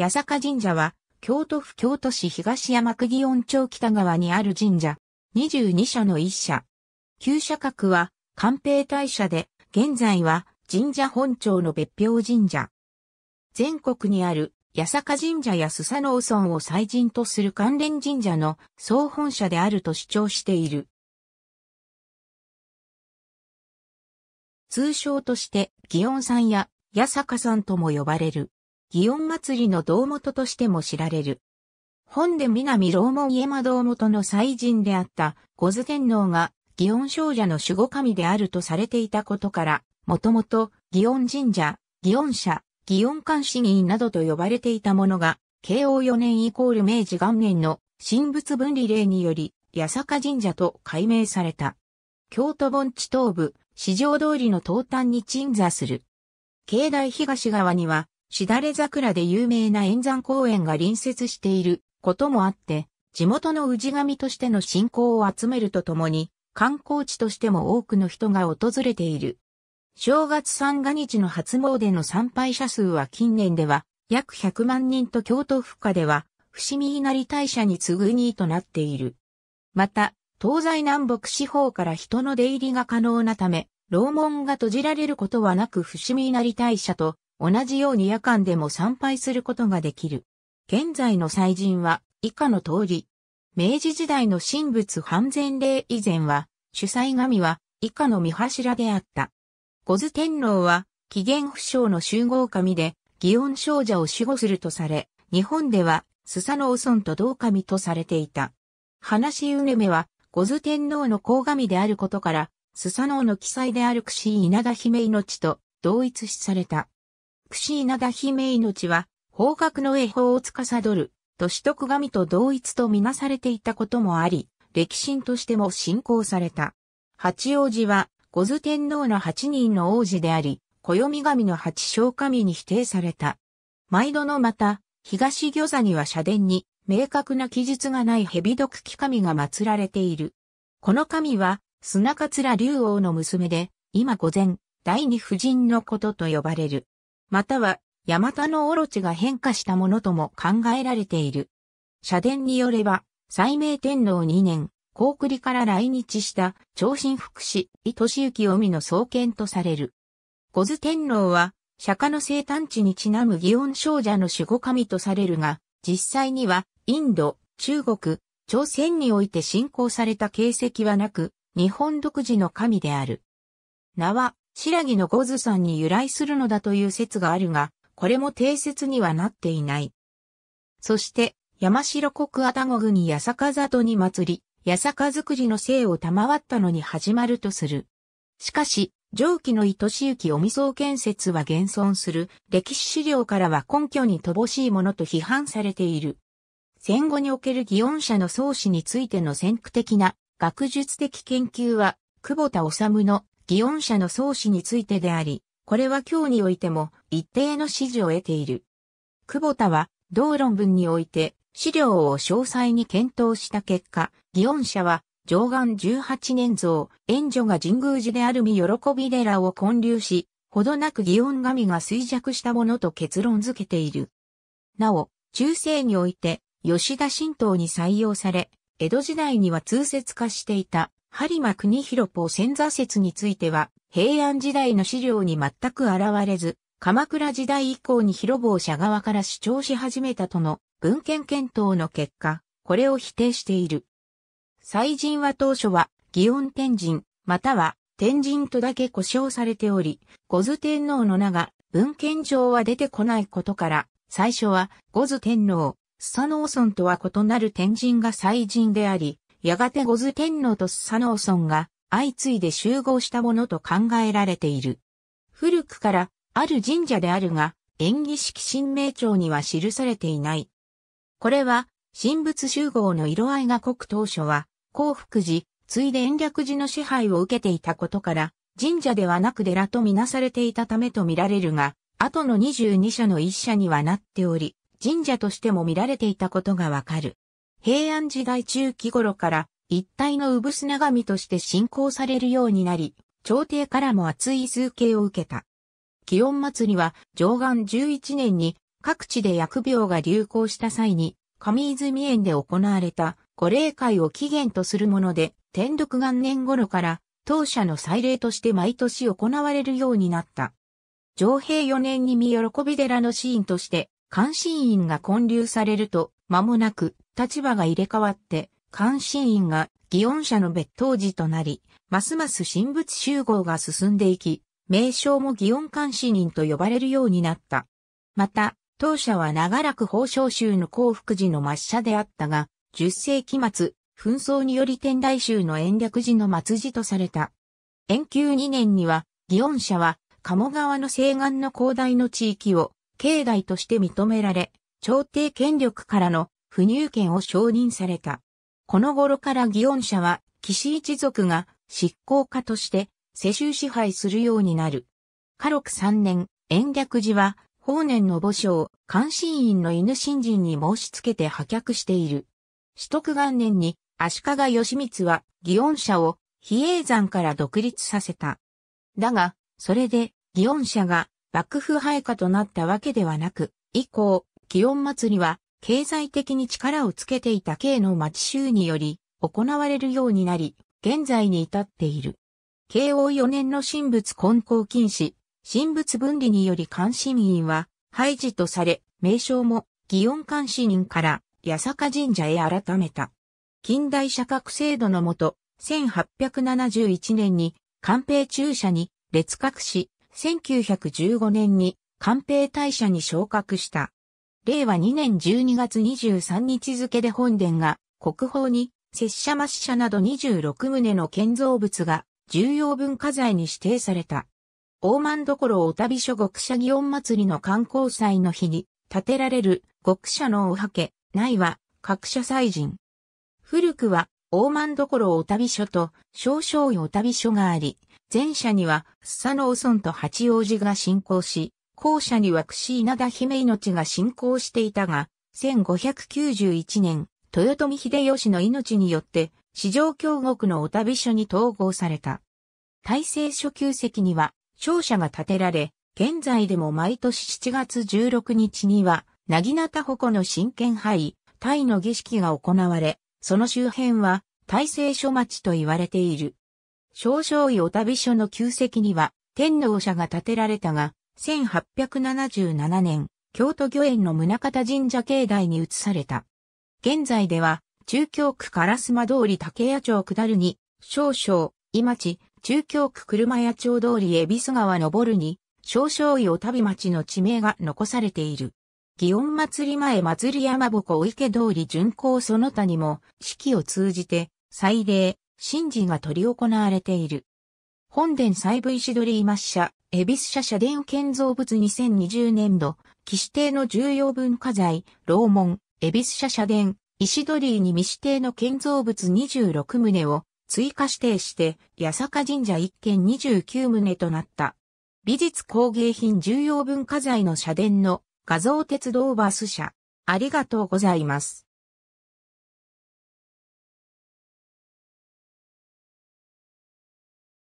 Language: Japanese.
八坂神社は、京都府京都市東山区祇園町北側にある神社、22社の1社。旧社格は、官兵大社で、現在は神社本庁の別表神社。全国にある八坂神社やスサノオ村を祭神とする関連神社の総本社であると主張している。通称として、祇園さんや八坂さんとも呼ばれる。祇園祭の道元としても知られる。本で南楼門家間道元の祭人であった五頭天皇が祇園少女の守護神であるとされていたことから、もともと祇園神社、祇園社、祇園監視院などと呼ばれていたものが、慶応4年イコール明治元年の神仏分離令により、八坂神社と改名された。京都盆地東部、市場通りの東端に鎮座する。境内東側には、しだれ桜で有名な円山公園が隣接していることもあって、地元の氏神としての信仰を集めるとともに、観光地としても多くの人が訪れている。正月三が日の初詣の参拝者数は近年では約100万人と京都府下では伏見稲荷大社に次ぐ2位となっている。また、東西南北四方から人の出入りが可能なため、楼門が閉じられることはなく伏見稲荷大社と同じように夜間でも参拝することができる。現在の祭神は以下の通り。明治時代の神仏半前例以前は、主祭神は以下の御柱であった。五頭天皇は、紀元不詳の集合神で、祇園少女を守護するとされ、日本では、スサノオソンと同神とされていた。話うねめは、五頭天皇の甲神であることから、スサノオの記載である串稲田姫命と同一視された。クシーナダノ命は、方角の栄法を司る、都市徳神と同一とみなされていたこともあり、歴史としても信仰された。八王子は、五頭天皇の八人の王子であり、暦神の八小神に否定された。毎度のまた、東御座には社殿に、明確な記述がない蛇毒鬼神が祀られている。この神は、砂桂竜王の娘で、今午前、第二夫人のことと呼ばれる。または、ヤマタノオロチが変化したものとも考えられている。社殿によれば、西明天皇2年、高栗から来日した長身福祉、伊俊幸臣の創建とされる。小津天皇は、釈迦の生誕地にちなむ祇園少女の守護神とされるが、実際には、インド、中国、朝鮮において信仰された形跡はなく、日本独自の神である。名は、白木の五頭山に由来するのだという説があるが、これも定説にはなっていない。そして、山城国愛宕に八坂里に祭り、八坂作りの姓を賜ったのに始まるとする。しかし、上記の愛しゆきおみそう建設は現存する歴史資料からは根拠に乏しいものと批判されている。戦後における祇園社の創始についての先駆的な学術的研究は、久保田治の祇園社の創始についてであり、これは今日においても一定の支持を得ている。久保田は、同論文において、資料を詳細に検討した結果、祇園社は、上岸18年像、援助が神宮寺であるみ喜び寺を建立し、ほどなく祇園神が衰弱したものと結論付けている。なお、中世において、吉田神道に採用され、江戸時代には通説化していた播磨国広ポ千座説については、平安時代の資料に全く現れず、鎌倉時代以降に広坊者側から主張し始めたとの文献検討の結果、これを否定している。祭神は当初は、祇園天神、または天神とだけ呼称されており、五頭天皇の名が文献上は出てこないことから、最初は五頭天皇、スサノオソンとは異なる天神が祭神であり、やがて五頭天皇とスサノが相次いで集合したものと考えられている。古くからある神社であるが、演技式神明帳には記されていない。これは、神仏集合の色合いが濃く当初は、幸福寺、ついで延暦寺の支配を受けていたことから、神社ではなく寺とみなされていたためとみられるが、後の22社の一社にはなっており、神社としても見られていたことがわかる。平安時代中期頃から一体の産砂神として信仰されるようになり、朝廷からも熱い崇敬を受けた。祇園祭は上岸11年に各地で薬病が流行した際に上泉園で行われた御霊会を起源とするもので、天禄元年頃から当社の祭礼として毎年行われるようになった。上平4年に見喜び寺のシーンとして、監視員が建立されると、間もなく、立場が入れ替わって、監視員が祇園社の別当時となり、ますます神仏集合が進んでいき、名称も祇園監視人と呼ばれるようになった。また、当社は長らく宝生州の幸福寺の抹社であったが、10世紀末、紛争により天台宗の延暦寺の末寺とされた。延久2年には、祇園社は、鴨川の西岸の広大の地域を、境内として認められ、朝廷権力からの不入権を承認された。この頃から祇園社は、岸一族が執行家として世襲支配するようになる。家禄三年、延暦寺は、法年の墓所を監視院の犬新人に申し付けて破却している。取得元年に足利義満は祇園社を比叡山から独立させた。だが、それで祇園社が幕府配下となったわけではなく、以降、祇園祭は経済的に力をつけていた K の町衆により行われるようになり、現在に至っている。慶応4年の神仏根交禁止、神仏分離により監視民は廃寺とされ、名称も祇園監視人から八坂神社へ改めた。近代社格制度のもと、1871年に官兵中社に列格し、1915年に官兵大社に昇格した。令和2年12月23日付で本殿が国宝に拙者末社など26棟の建造物が重要文化財に指定された。大満所お旅所極社祇園祭りの観光祭の日に建てられる極社のおはけ、内は各社祭神。古くは大満所お旅所と少々お旅所があり、前者には須佐のお村と八王子が信仰し、後者にはクシー姫命が進行していたが、1591年、豊臣秀吉の命によって、市場京国のお旅所に統合された。大政初級席には、商社が建てられ、現在でも毎年7月16日には、なぎなたほの神剣杯、タイの儀式が行われ、その周辺は、大政初町と言われている。少々位お旅所の旧跡には、天皇舎が建てられたが、1877年、京都御苑の宗方神社境内に移された。現在では、中京区烏間通り竹谷町下るに、少々、伊町、中京区車屋町通り恵比寿川上るに、少々伊お旅町の地名が残されている。祇園祭前祭山鉾お池通り巡行その他にも、四季を通じて、祭礼、神事が取り行われている。本殿細部石取り今社、恵比寿社社殿建造物2020年度、騎士邸の重要文化財、楼門、恵比寿社社殿、石鳥居に未指定の建造物26棟を追加指定して、八坂神社1軒29棟となった。美術工芸品重要文化財の社殿の画像鉄道バス社。ありがとうございます。